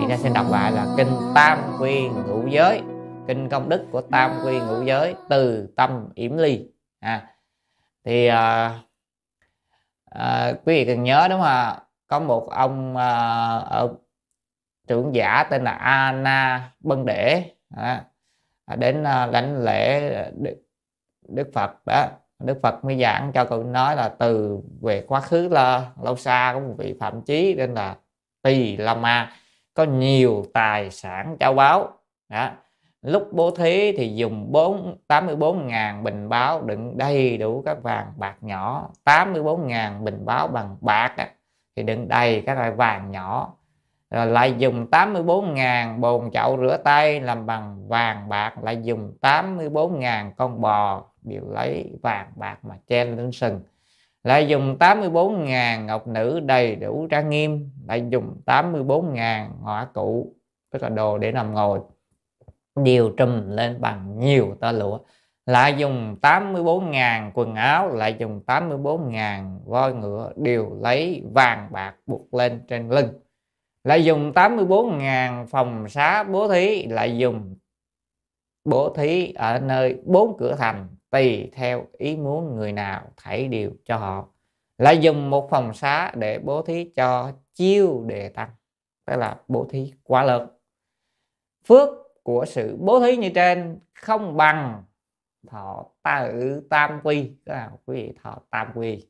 Thì ta sẽ đọc lại là Kinh Tam Quy Ngũ Giới Kinh Công Đức của Tam Quy Ngũ Giới Từ Tâm Yểm Ly à, Thì à, à, quý vị cần nhớ đúng không ạ Có một ông à, ở trưởng giả tên là Anna Bân Đễ à, à, đến à, lãnh lễ Đức Phật đó Đức Phật mới giảng cho tụi nói là từ về quá khứ là lâu xa của một vị phạm chí nên là tỳ la ma có nhiều tài sản trao báo đó lúc bố thí thì dùng 4 84.000 bình báo đựng đầy đủ các vàng bạc nhỏ 84.000 bình báo bằng bạc á, thì đựng đầy các loại vàng nhỏ rồi lại dùng 84.000 bồn chậu rửa tay làm bằng vàng bạc lại dùng 84.000 con bò đều lấy vàng bạc mà chen lên sừng lại dùng 84.000 ngọc nữ đầy đủ trang nghiêm lại dùng 84.000 ngõ cụ tức là đồ để nằm ngồi điều trùm lên bằng nhiều tơ lụa lại dùng 84.000 quần áo lại dùng 84.000 voi ngựa đều lấy vàng bạc buộc lên trên lưng lại dùng 84.000 phòng xá bố thí lại dùng bố thí ở nơi bốn cửa thành tùy theo ý muốn người nào thảy điều cho họ lại dùng một phòng xá để bố thí cho chiêu đề tăng tức là bố thí quá lớn phước của sự bố thí như trên không bằng thọ ta tam quy tức là quý vị thọ tam quy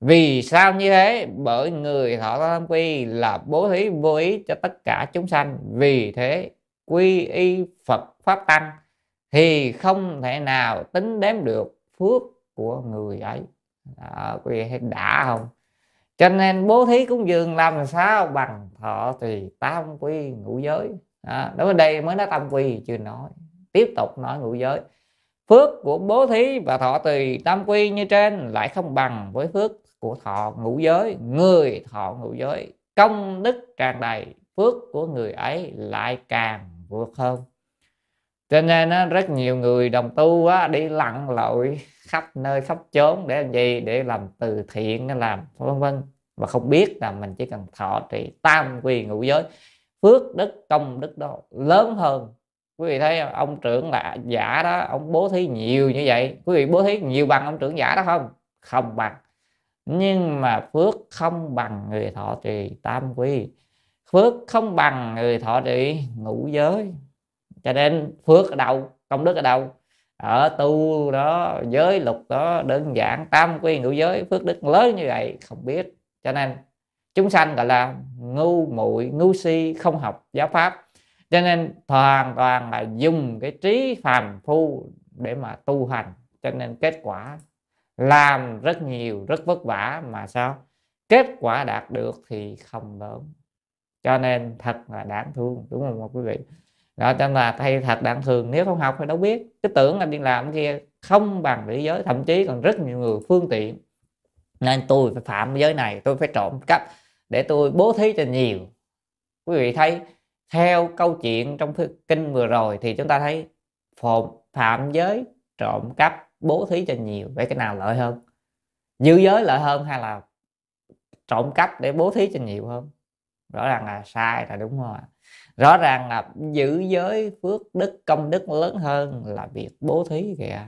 vì sao như thế bởi người thọ tam quy là bố thí vô ý cho tất cả chúng sanh vì thế quy y phật pháp tăng thì không thể nào tính đếm được phước của người ấy đó, quý vị thấy đã không cho nên bố thí cúng dường làm sao bằng thọ tùy tam quy ngũ giới đó, đó ở đây mới nói tam quy chưa nói tiếp tục nói ngũ giới phước của bố thí và thọ tùy tam quy như trên lại không bằng với phước của thọ ngũ giới người thọ ngũ giới công đức tràn đầy phước của người ấy lại càng vượt hơn cho nên á, rất nhiều người đồng tu á, đi lặn lội khắp nơi khắp chốn để làm gì để làm từ thiện làm vân vân mà không biết là mình chỉ cần thọ trì tam quy ngũ giới phước đức công đức đó lớn hơn quý vị thấy ông trưởng là giả đó ông bố thí nhiều như vậy quý vị bố thí nhiều bằng ông trưởng giả đó không không bằng nhưng mà phước không bằng người thọ trì tam quy phước không bằng người thọ trì ngũ giới cho nên phước ở đâu công đức ở đâu ở tu đó giới luật đó đơn giản tam quy ngũ giới phước đức lớn như vậy không biết cho nên chúng sanh gọi là ngu muội ngu si không học giáo pháp cho nên hoàn toàn là dùng cái trí phàm phu để mà tu hành cho nên kết quả làm rất nhiều rất vất vả mà sao kết quả đạt được thì không lớn cho nên thật là đáng thương đúng không quý vị đó cho nên là thay thật đáng thương nếu không học thì đâu biết cứ tưởng là đi làm kia không bằng nữ giới thậm chí còn rất nhiều người phương tiện nên tôi phải phạm giới này tôi phải trộm cắp để tôi bố thí cho nhiều quý vị thấy theo câu chuyện trong kinh vừa rồi thì chúng ta thấy phạm giới trộm cắp bố thí cho nhiều vậy cái nào lợi hơn dư giới lợi hơn hay là trộm cắp để bố thí cho nhiều hơn rõ ràng là sai là đúng không ạ rõ ràng là giữ giới phước đức công đức lớn hơn là việc bố thí kìa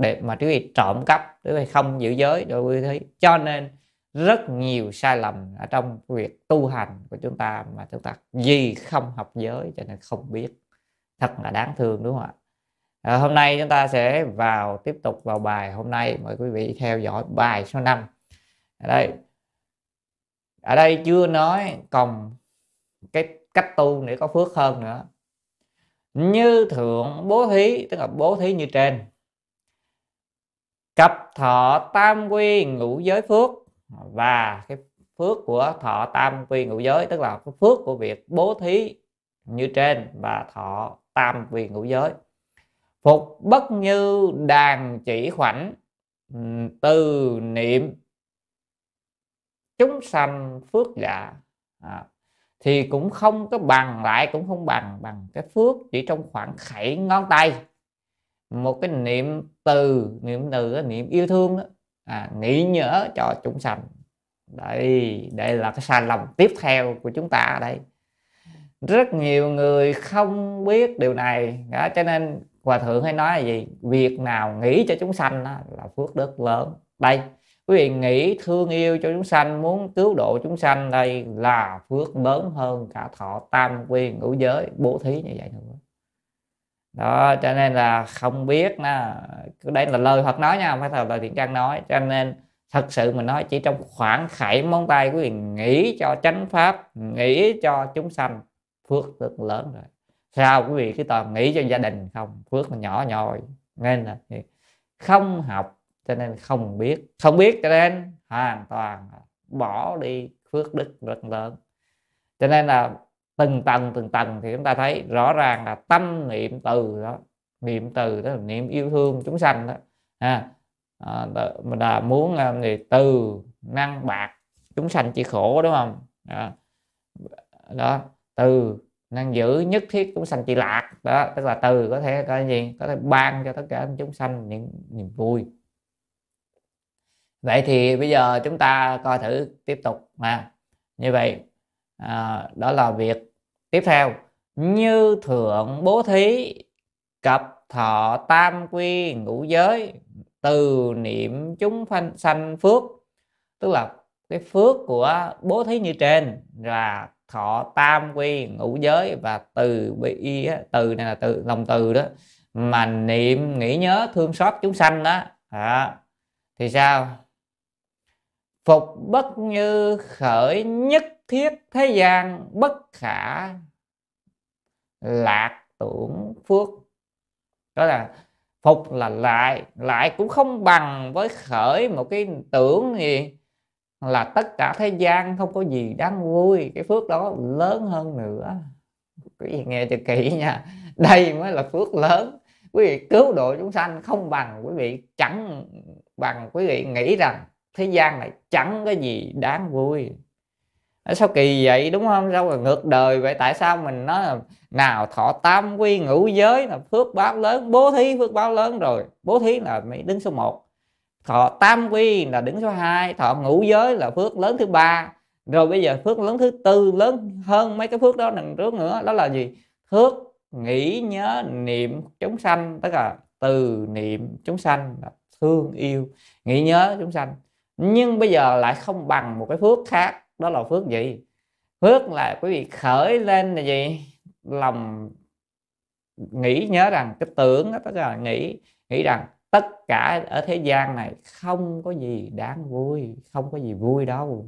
để mà quý vị trộm cắp quý vị không giữ giới đối với thí cho nên rất nhiều sai lầm ở trong việc tu hành của chúng ta mà chúng ta vì không học giới cho nên không biết thật là đáng thương đúng không ạ à, hôm nay chúng ta sẽ vào tiếp tục vào bài hôm nay mời quý vị theo dõi bài số 5 ở đây ở đây chưa nói còn cái cách tu để có phước hơn nữa như thượng bố thí tức là bố thí như trên cặp thọ tam quy ngũ giới phước và cái phước của thọ tam quy ngũ giới tức là cái phước của việc bố thí như trên và thọ tam quy ngũ giới phục bất như đàn chỉ khoảnh ừ, từ niệm chúng sanh phước giả dạ. à, thì cũng không có bằng lại cũng không bằng bằng cái phước chỉ trong khoảng khẩy ngón tay một cái niệm từ niệm từ niệm yêu thương đó, à, nghĩ nhớ cho chúng sanh đây đây là cái sai lầm tiếp theo của chúng ta đây rất nhiều người không biết điều này đó, cho nên hòa thượng hay nói là gì việc nào nghĩ cho chúng sanh đó là phước đức lớn đây quý vị nghĩ thương yêu cho chúng sanh muốn cứu độ chúng sanh đây là phước lớn hơn cả thọ tam quy ngũ giới bố thí như vậy nữa đó cho nên là không biết nè đây là lời Phật nói nha phải là lời thiện trang nói cho nên thật sự mình nói chỉ trong khoảng khảy móng tay quý vị nghĩ cho chánh pháp nghĩ cho chúng sanh phước rất lớn rồi sao quý vị cứ toàn nghĩ cho gia đình không phước mà nhỏ nhòi nên là không học cho nên không biết không biết cho nên hoàn toàn bỏ đi phước đức rất lớn cho nên là từng tầng từng tầng thì chúng ta thấy rõ ràng là tâm niệm từ đó niệm từ đó là niệm yêu thương chúng sanh đó à, à mình là muốn người à, từ năng bạc chúng sanh chỉ khổ đúng không à, đó từ năng giữ nhất thiết chúng sanh chỉ lạc đó tức là từ có thể có gì có thể ban cho tất cả chúng sanh những niềm vui vậy thì bây giờ chúng ta coi thử tiếp tục mà như vậy à, đó là việc tiếp theo như thượng bố thí cập thọ tam quy ngũ giới từ niệm chúng phanh sanh phước tức là cái phước của bố thí như trên là thọ tam quy ngũ giới và từ bi từ này là từ lòng từ đó mà niệm nghĩ nhớ thương xót chúng sanh đó à, thì sao phục bất như khởi nhất thiết thế gian bất khả lạc tưởng phước đó là phục là lại lại cũng không bằng với khởi một cái tưởng gì là tất cả thế gian không có gì đáng vui cái phước đó lớn hơn nữa quý vị nghe cho kỹ nha đây mới là phước lớn quý vị cứu độ chúng sanh không bằng quý vị chẳng bằng quý vị nghĩ rằng thế gian này chẳng có gì đáng vui sao kỳ vậy đúng không sao mà ngược đời vậy tại sao mình nói là nào thọ tam quy ngũ giới là phước báo lớn bố thí phước báo lớn rồi bố thí là mới đứng số 1 thọ tam quy là đứng số 2 thọ ngũ giới là phước lớn thứ ba rồi bây giờ phước lớn thứ tư lớn hơn mấy cái phước đó lần trước nữa đó là gì phước nghĩ nhớ niệm chúng sanh tức là từ niệm chúng sanh là thương yêu nghĩ nhớ chúng sanh nhưng bây giờ lại không bằng một cái phước khác đó là phước gì phước là quý vị khởi lên là gì lòng nghĩ nhớ rằng cái tưởng đó tức là nghĩ nghĩ rằng tất cả ở thế gian này không có gì đáng vui không có gì vui đâu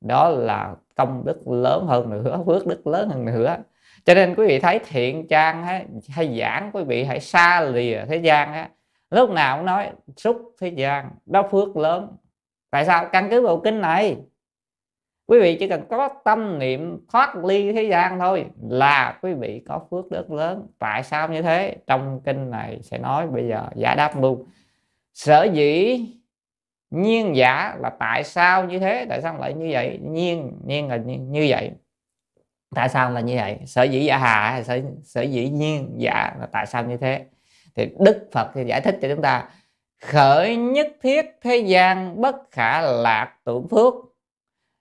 đó là công đức lớn hơn nữa phước đức lớn hơn nữa cho nên quý vị thấy thiện trang hay, giảng quý vị hãy xa lìa thế gian á lúc nào cũng nói xúc thế gian đó phước lớn tại sao căn cứ vào kinh này quý vị chỉ cần có tâm niệm thoát ly thế gian thôi là quý vị có phước đức lớn tại sao như thế trong kinh này sẽ nói bây giờ giả đáp luôn sở dĩ nhiên giả là tại sao như thế tại sao lại như vậy nhiên nhiên là như, như vậy tại sao là như vậy sở dĩ giả hà? sở, sở dĩ nhiên giả là tại sao như thế thì đức phật thì giải thích cho chúng ta khởi nhất thiết thế gian bất khả lạc tưởng phước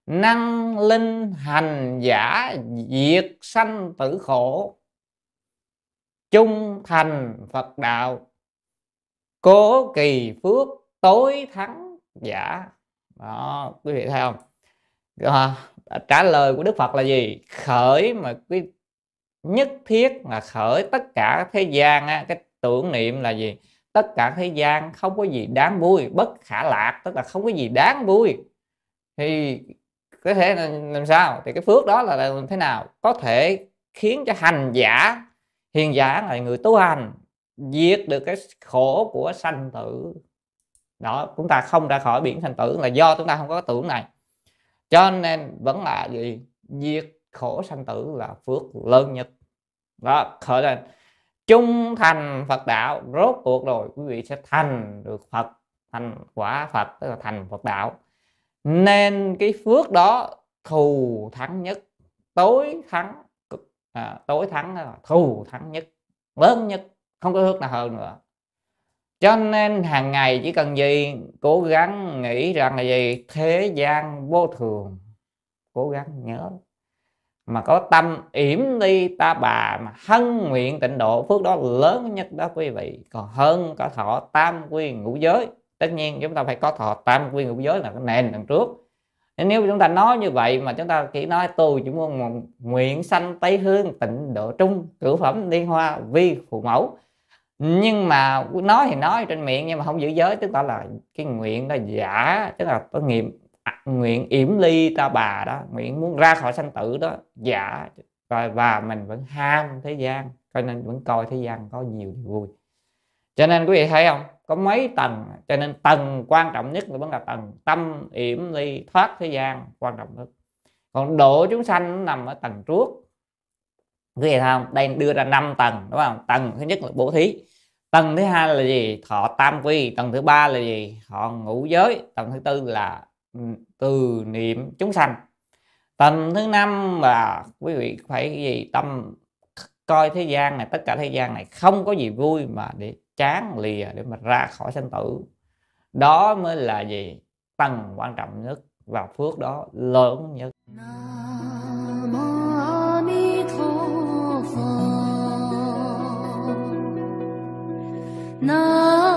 năng linh hành giả diệt sanh tử khổ trung thành phật đạo cố kỳ phước tối thắng giả đó quý vị thấy không à, trả lời của đức phật là gì khởi mà quý nhất thiết là khởi tất cả thế gian á, cái tưởng niệm là gì tất cả thế gian không có gì đáng vui bất khả lạc tức là không có gì đáng vui thì có thể làm sao thì cái phước đó là làm thế nào có thể khiến cho hành giả hiền giả là người tu hành diệt được cái khổ của sanh tử đó chúng ta không ra khỏi biển sanh tử là do chúng ta không có tưởng này cho nên vẫn là gì diệt khổ sanh tử là phước lớn nhất đó khởi lên trung thành Phật đạo rốt cuộc rồi quý vị sẽ thành được Phật thành quả Phật tức là thành Phật đạo nên cái phước đó thù thắng nhất tối thắng à, tối thắng là thù thắng nhất lớn nhất không có phước nào hơn nữa cho nên hàng ngày chỉ cần gì cố gắng nghĩ rằng là gì thế gian vô thường cố gắng nhớ mà có tâm yểm đi ta bà mà hân nguyện tịnh độ phước đó lớn nhất đó quý vị còn hơn cả thọ tam quy ngũ giới tất nhiên chúng ta phải có thọ tam quy ngũ giới là cái nền đằng trước nên nếu chúng ta nói như vậy mà chúng ta chỉ nói tu chỉ muốn nguyện sanh tây hương tịnh độ trung cửu phẩm liên hoa vi phụ mẫu nhưng mà nói thì nói trên miệng nhưng mà không giữ giới tức là cái nguyện đó giả tức là có nghiệp à, nguyện yểm ly ta bà đó nguyện muốn ra khỏi sanh tử đó giả rồi và mình vẫn ham thế gian cho nên vẫn coi thế gian có nhiều vui cho nên quý vị thấy không có mấy tầng cho nên tầng quan trọng nhất là vẫn là tầng tâm yểm ly thoát thế gian quan trọng nhất còn độ chúng sanh nằm ở tầng trước quý vị không đây đưa ra 5 tầng đúng không tầng thứ nhất là bố thí tầng thứ hai là gì thọ tam quy tầng thứ ba là gì họ ngũ giới tầng thứ tư là ừ, từ niệm chúng sanh tầng thứ năm là quý vị phải gì tâm coi thế gian này tất cả thế gian này không có gì vui mà để chán lìa để mà ra khỏi sanh tử đó mới là gì tầng quan trọng nhất và phước đó lớn nhất Nam